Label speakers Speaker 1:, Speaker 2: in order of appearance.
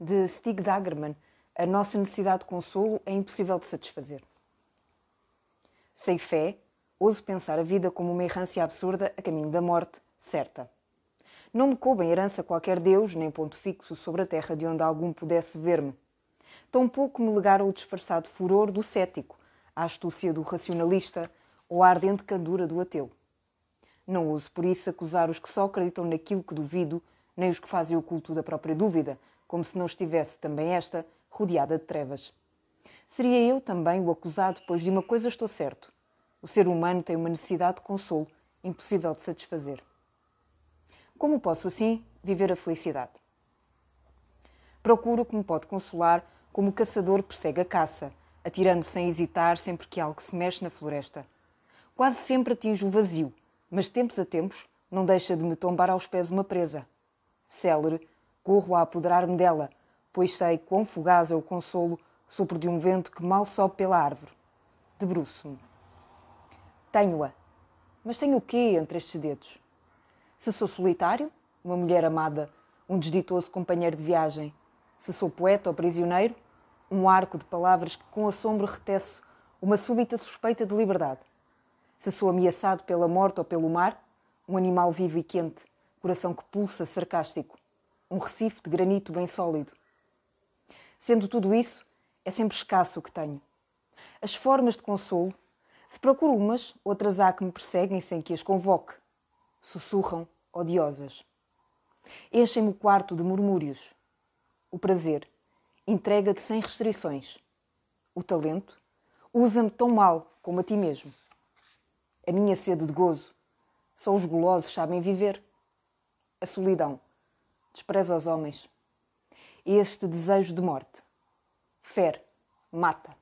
Speaker 1: de Stig Dagerman, a nossa necessidade de consolo é impossível de satisfazer. Sem fé, ouso pensar a vida como uma errância absurda a caminho da morte, certa. Não me coube em herança qualquer Deus, nem ponto fixo sobre a terra de onde algum pudesse ver-me. Tampouco me legaram o disfarçado furor do cético, a astúcia do racionalista ou a ardente candura do ateu. Não ouso, por isso, acusar os que só acreditam naquilo que duvido, nem os que fazem o culto da própria dúvida, como se não estivesse também esta rodeada de trevas. Seria eu também o acusado, pois de uma coisa estou certo: o ser humano tem uma necessidade de consolo impossível de satisfazer. Como posso assim viver a felicidade? Procuro o que me pode consolar, como o caçador persegue a caça, atirando sem hesitar sempre que algo se mexe na floresta. Quase sempre atinjo o vazio, mas tempos a tempos não deixa de me tombar aos pés uma presa. Célere, Corro a apoderar-me dela, pois sei quão fugaz é o consolo sopro de um vento que mal sobe pela árvore. Debruço-me. Tenho-a. Mas tenho o quê entre estes dedos? Se sou solitário, uma mulher amada, um desditoso companheiro de viagem. Se sou poeta ou prisioneiro, um arco de palavras que com assombro reteço uma súbita suspeita de liberdade. Se sou ameaçado pela morte ou pelo mar, um animal vivo e quente, coração que pulsa sarcástico um recife de granito bem sólido. Sendo tudo isso, é sempre escasso o que tenho. As formas de consolo, se procuro umas, outras há que me perseguem sem que as convoque. Sussurram, odiosas. Enchem-me o quarto de murmúrios. O prazer entrega-te sem restrições. O talento usa-me tão mal como a ti mesmo. A minha sede de gozo. Só os gulosos sabem viver. A solidão despreza os homens. Este desejo de morte fere, mata.